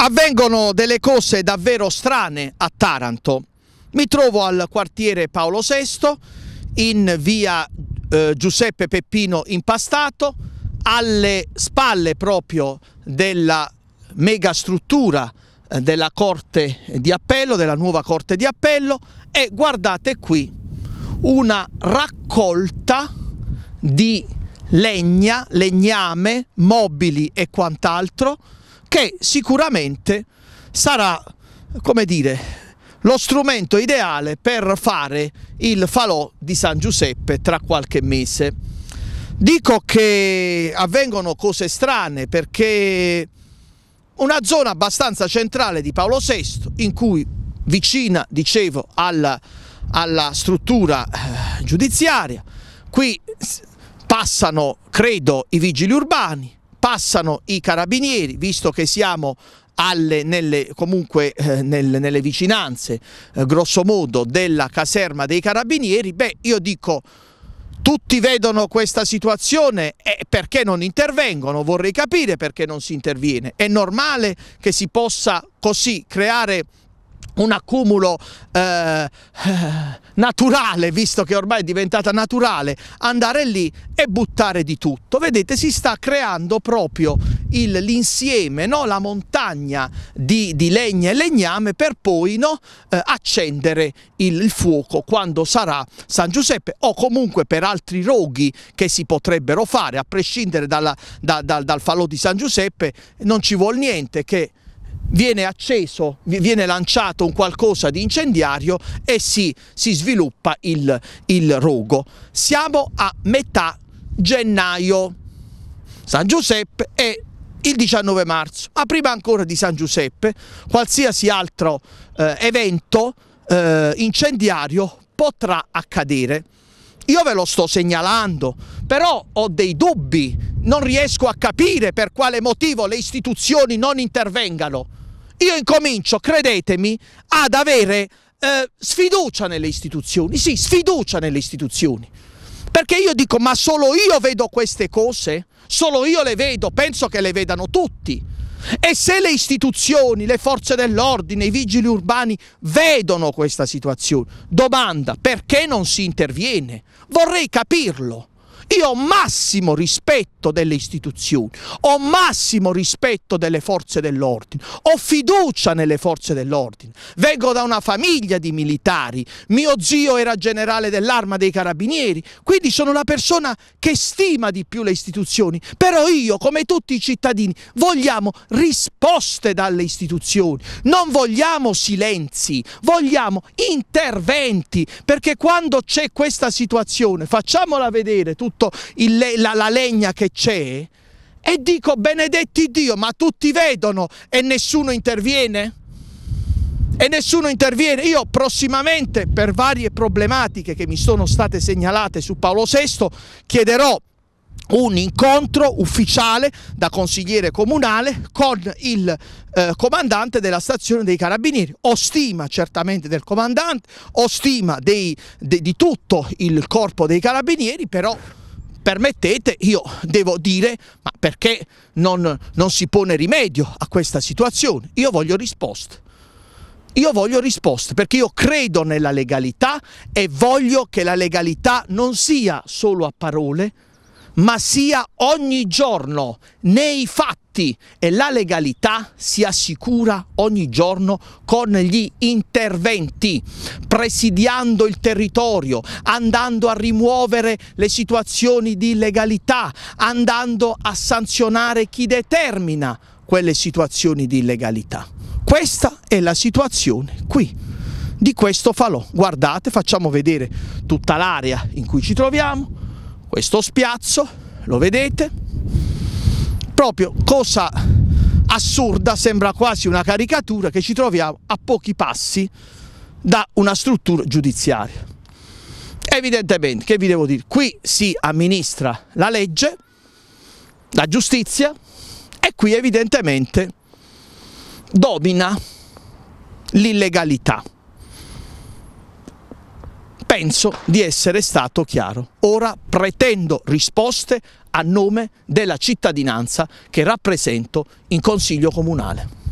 Avvengono delle cose davvero strane a Taranto. Mi trovo al quartiere Paolo VI, in via eh, Giuseppe Peppino Impastato, alle spalle proprio della megastruttura eh, della Corte di Appello, della nuova Corte di Appello e guardate qui una raccolta di legna, legname, mobili e quant'altro che sicuramente sarà, come dire, lo strumento ideale per fare il falò di San Giuseppe tra qualche mese. Dico che avvengono cose strane perché una zona abbastanza centrale di Paolo VI in cui vicina, dicevo, alla, alla struttura eh, giudiziaria, qui passano, credo, i vigili urbani, passano i carabinieri, visto che siamo alle, nelle, comunque eh, nelle, nelle, vicinanze, eh, grosso modo, della caserma dei carabinieri, beh, io dico... Tutti vedono questa situazione e eh, perché non intervengono? Vorrei capire perché non si interviene. È normale che si possa così creare un accumulo eh, eh, naturale, visto che ormai è diventata naturale, andare lì e buttare di tutto. Vedete, si sta creando proprio l'insieme, no? la montagna di, di, legna e legname per poi no? eh, accendere il, il, fuoco quando sarà San Giuseppe o comunque per altri roghi che si potrebbero fare, a prescindere dalla, da, da, dal falò di San Giuseppe, non ci vuole niente che viene acceso, viene lanciato un qualcosa di incendiario e si, si sviluppa il, il rogo. Siamo a metà gennaio. San Giuseppe e il 19 marzo, ma prima ancora di San Giuseppe, qualsiasi altro eh, evento eh, incendiario potrà accadere. Io ve lo sto segnalando, però ho dei dubbi, non riesco a capire per quale motivo le istituzioni non intervengano. Io incomincio, credetemi, ad avere eh, sfiducia nelle istituzioni, sì, sfiducia nelle istituzioni. Perché io dico, ma solo io vedo queste cose? Solo io le vedo, penso che le vedano tutti. E se le istituzioni, le forze dell'ordine, i vigili urbani vedono questa situazione, domanda perché non si interviene? Vorrei capirlo. Io ho massimo rispetto delle istituzioni, ho massimo rispetto delle forze dell'ordine, ho fiducia nelle forze dell'ordine. Vengo da una famiglia di militari, mio zio era generale dell'arma dei carabinieri, quindi sono la persona che stima di più le istituzioni, però io, come tutti i cittadini, vogliamo risposte dalle istituzioni, non vogliamo silenzi, vogliamo interventi, perché quando c'è questa situazione, facciamola vedere tutti tutto il, la, la legna che c'è e dico benedetti Dio, ma tutti vedono e nessuno interviene? E nessuno interviene. Io prossimamente, per varie problematiche che mi sono state segnalate su Paolo VI, chiederò un incontro ufficiale da consigliere comunale con il eh, comandante della stazione dei carabinieri. Ho stima certamente del comandante, ho stima dei, de, di tutto il corpo dei carabinieri, però permettete, io devo dire, ma perché non, non si pone rimedio a questa situazione? Io voglio risposte. Io voglio risposte perché io credo nella legalità e voglio che la legalità non sia solo a parole, ma sia ogni giorno nei fatti e la legalità si assicura ogni giorno con gli interventi, presidiando il territorio, andando a rimuovere le situazioni di illegalità, andando a sanzionare chi determina quelle situazioni di illegalità. Questa è la situazione qui di questo falò. Guardate, facciamo vedere tutta l'area in cui ci troviamo, questo spiazzo, lo vedete? Proprio cosa assurda, sembra quasi una caricatura che ci troviamo a pochi passi da una struttura giudiziaria. Evidentemente, che vi devo dire? Qui si amministra la legge, la giustizia e qui evidentemente domina l'illegalità. Penso di essere stato chiaro. Ora pretendo risposte a nome della cittadinanza che rappresento in Consiglio Comunale.